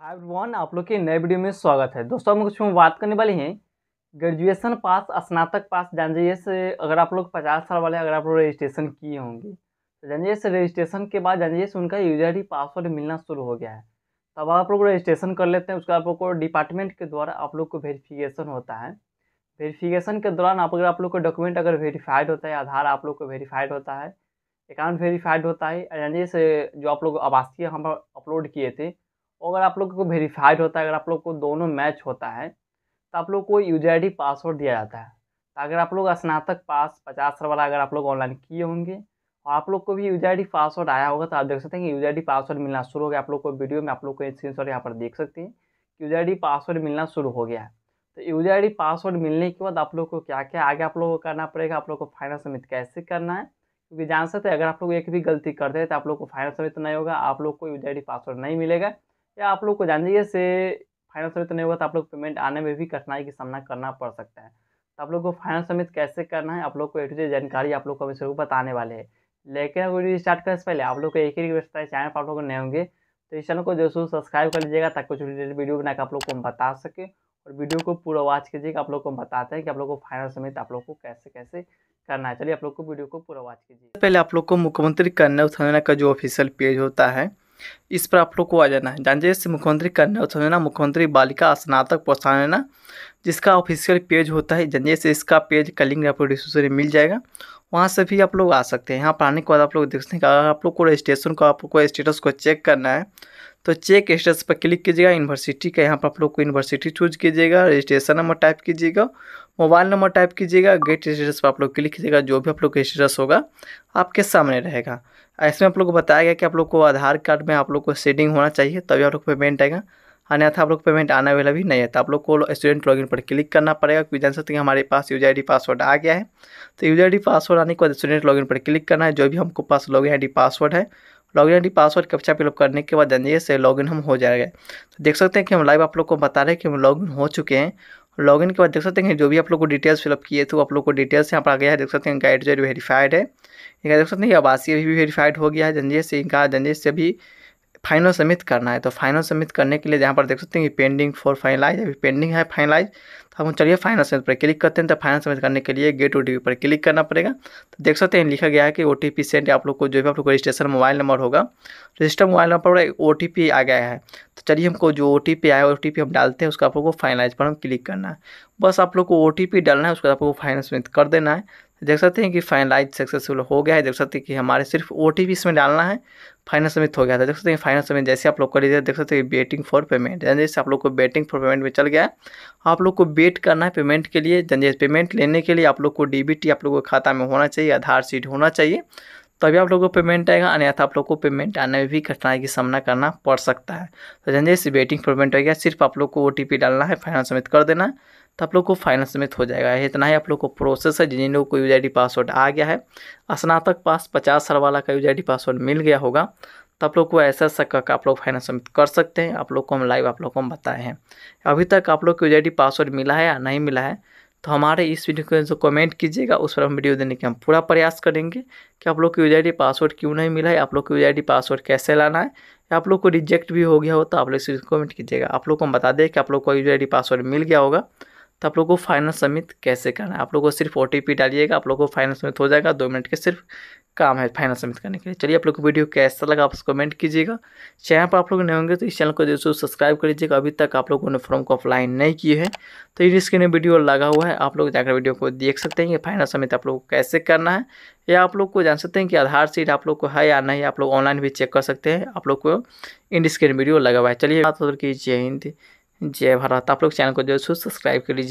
hi everyone आप लोग के नए वीडियो में स्वागत है दोस्तों हम कुछ में बात करने वाले हैं ग्रेजुएशन पास स्नातक पास जान जाइए से अगर आप लोग पचास साल वाले अगर आप लोग रजिस्ट्रेशन किए होंगे तो जान जाइए से रजिस्ट्रेशन के बाद जान जाइए से उनका यूजर आई पासवर्ड मिलना शुरू हो गया है तब आप लोग रजिस्ट्रेशन कर लेते हैं उसका आप लोग को डिपार्टमेंट के द्वारा आप लोग को वेरीफिकेशन होता है वेरीफिकेशन के दौरान आप अगर आप लोग को डॉक्यूमेंट अगर वेरीफाइड होता है आधार आप लोग को वेरीफाइड होता है अकाउंट वेरीफाइड होता है जान जाइए से जो आप लोग आवासीय हम अपलोड किए थे और तो अगर आप लोग को वेरीफाइड होता है अगर आप लोग को दोनों मैच होता है तो आप लोग को यूजर आई डी पासवर्ड दिया जाता है तो अगर आप लोग स्नातक पास पचास वाला अगर आप लोग ऑनलाइन किए होंगे और आप लोग को भी यूजर आई पासवर्ड आया होगा तो आप देख सकते हैं कि यूजर आई पासवर्ड मिलना शुरू हो गया आप लोग को वीडियो में आप लोग को स्क्रीन शॉट यहाँ पर देख सकते हैं कि यूजर आई पासवर्ड मिलना शुरू हो गया तो यूजर आई पासवर्ड मिलने के बाद आप लोग को क्या क्या आगे आप लोग को करना पड़ेगा आप लोग को फाइनल समिट कैसे करना है क्योंकि जान सकते हैं अगर आप लोग एक भी गलती करते हैं तो आप लोग को फाइनल समिट तो नहीं होगा आप लोग को यूजर आई पासवर्ड नहीं मिलेगा या आप लोग को जान जाइए से फाइनेंस समित नहीं होगा तो आप लोग पेमेंट आने में भी कठिनाई का सामना करना पड़ सकता है तो आप लोग को फाइनल समित कैसे करना है आप लोग को ए टू जानकारी आप लोग को अभी शुरू बताने वाले हैं लेकिन अगर वीडियो स्टार्ट करने से पहले आप लोग को एक ही रिक्वेस्ट है चैनल पर आप लोग नए होंगे तो इस चैनल को जरूर सब्सक्राइब कर लीजिएगा ताकि कुछ वीडियो बना आप लोग को हम बता सके और वीडियो को पूरा वॉच कीजिएगा आप लोग को हम बताते हैं कि आप लोग को फाइनल समेत आप लोग को कैसे कैसे करना है चलिए आप लोग को वीडियो को पूरा वॉच कीजिए पहले आप लोग को मुख्यमंत्री कन्या उत्थाना का जो ऑफिशियल पेज होता है इस पर आप लोग को आ जाना है से मुख्यमंत्री कन्या उत्सव योजना मुख्यमंत्री बालिका स्नातक प्रोत्साहन योजना जिसका ऑफिशियल पेज होता है से इसका पेज कलिंग आपको डिस्क्रिप्शन में मिल जाएगा वहाँ से भी आप लोग आ सकते हैं यहाँ पर आने के बाद आप लोग देख सकते हैं अगर आप लोग को रजिस्ट्रेशन को आप को स्टेटस को चेक करना है तो चेक स्टेटस पर क्लिक कीजिएगा यूनिवर्सिटी का यहाँ पर आप लोग को यूनिवर्सिटी चूज कीजिएगा रजिस्ट्रेशन नंबर टाइप कीजिएगा मोबाइल नंबर टाइप कीजिएगा गेट स्टेटस पर आप लोग क्लिक कीजिएगा जो भी आप लोग का स्टेटस होगा आपके सामने रहेगा ऐसे में आप लोग को बताया गया कि आप लोग को आधार कार्ड में आप लोग को सेडिंग होना चाहिए तभी आप लोग पेमेंट आएगा अन्यथा आप लोग पेमेंट आने वाला भी नहीं है तो आप लोग को स्टूडेंट लॉगिन पर क्लिक करना पड़ेगा क्योंकि जान सकते हैं हमारे पास यूजर आई पासवर्ड आ गया है तो यूजर आई पासवर्ड आने के बाद स्टूडेंट लॉगिन पर क्लिक करना है जो भी हमको पास लॉगिन आई पासवर्ड है login ID password captcha fill up करने के बाद जानिए से लॉगिन हम हो जाएगा तो देख सकते हैं कि हम लाइव आप लोग को बता रहे हैं कि हम लॉगिन हो चुके हैं लॉगिन के बाद देख सकते हैं जो भी आप लोग को डिटेल्स फिलअप किए थे आप लोग को डिटेल्स यहाँ पर आ गया है देख सकते हैं गाइड जो वेरीफाइड है इनका देख सकते हैं आवासीय भी वेरीफाइड हो गया है जंजीर से इनका जंजीर से भी फाइनल सबमिट करना है तो फाइनल सबमिट करने के लिए जहाँ पर देख सकते हैं कि पेंडिंग फॉर फाइनलाइज अभी पेंडिंग है फाइनलाइज तो हम चलिए फाइनल सबमिट पर क्लिक करते हैं तो फाइनल सबमिट करने के लिए गेट ओ पर क्लिक करना पड़ेगा तो देख सकते हैं लिखा गया है कि ओ टी पी सेंड आप लोग को जो भी आप लोग को रजिस्ट्रेशन मोबाइल नंबर होगा रजिस्टर मोबाइल नंबर पर ओ टी पी आ गया है तो चलिए हमको जो ओ टी पी आया ओ टी पी हम डालते हैं उसका आप लोग को फाइनलाइज पर हम क्लिक करना है बस आप लोग को ओ टी पी डालना है उसका आप लोग को फाइनल सबमिट कर देना है देख सकते हैं कि फाइनलाइज सक्सेसफुल हो गया है देख सकते हैं कि हमारे सिर्फ ओ टी पी इसमें डालना है फाइनल समिट हो गया था देख सकते हैं फाइनल समिट जैसे आप लोग कर लीजिए देख सकते हैं बेटिंग फॉर पेमेंट जैसे आप लोग को बेटिंग फॉर पेमेंट में चल गया है आप लोग को बेट करना है पेमेंट के लिए जैसे पेमेंट लेने के लिए आप लोग को डी बी टी आप लोग को खाता में होना चाहिए आधार सीट होना चाहिए तभी आप लोगों को पेमेंट आएगा अन्यथा आप लोग को पेमेंट आने में भी कठिनाई का सामना करना पड़ सकता है तो समझे जैसे वेटिंग पेमेंट हो गया सिर्फ आप लोग को ओ डालना है फाइनल समेत कर देना तो आप लोग को फाइनल समेत हो जाएगा इतना ही आप लोग को प्रोसेस है जिन लोगों को यूज आई पासवर्ड आ गया है स्नातक पास पचास साल वाला का यूज आई पासवर्ड मिल गया होगा तो आप लोग को ऐसा ऐसा का आप लोग फाइनल समेत कर सकते हैं आप लोग को हम लाइव आप लोग को हम बताए हैं अभी तक आप लोग को यूज पासवर्ड मिला है या नहीं मिला है तो हमारे इस वीडियो को जो कमेंट कीजिएगा उस पर हम वीडियो देने के हम पूरा प्रयास करेंगे कि आप लोग को यूज आई पासवर्ड क्यों नहीं मिला है आप लोग को यूज आई पासवर्ड कैसे लाना है या आप लोग को रिजेक्ट भी हो गया हो तो आप लोग इस कमेंट कीजिएगा आप लोग को हम बता दें कि आप लोग को यूज आई पासवर्ड मिल गया होगा तो आप लोग को फाइनल समित कैसे करना है आप लोग को सिर्फ ओ डालिएगा आप लोग को फाइनल समित हो जाएगा दो मिनट के सिर्फ काम है फाइनल सबमिट करने के लिए चलिए आप लोग को वीडियो कैसा लगा आप कमेंट कीजिएगा चैनल पर आप लोग नए होंगे तो इस चैनल को जरूर सब्सक्राइब कर लीजिएगा अभी तक आप लोगों ने फॉर्म को अप्लाई नहीं किए हैं तो इसके लिए वीडियो लगा हुआ है आप लोग जाकर वीडियो को देख सकते हैं कि फाइनल सबमिट आप लोग को कैसे करना है या आप लोग को जान सकते हैं कि आधार सीट आप लोग को है या नहीं आप लोग ऑनलाइन भी चेक कर सकते हैं आप लोग को इंडिस्क्रीन वीडियो लगा हुआ है चलिए बात की जय हिंद जय भारत आप लोग चैनल को जो है सब्सक्राइब कर लीजिए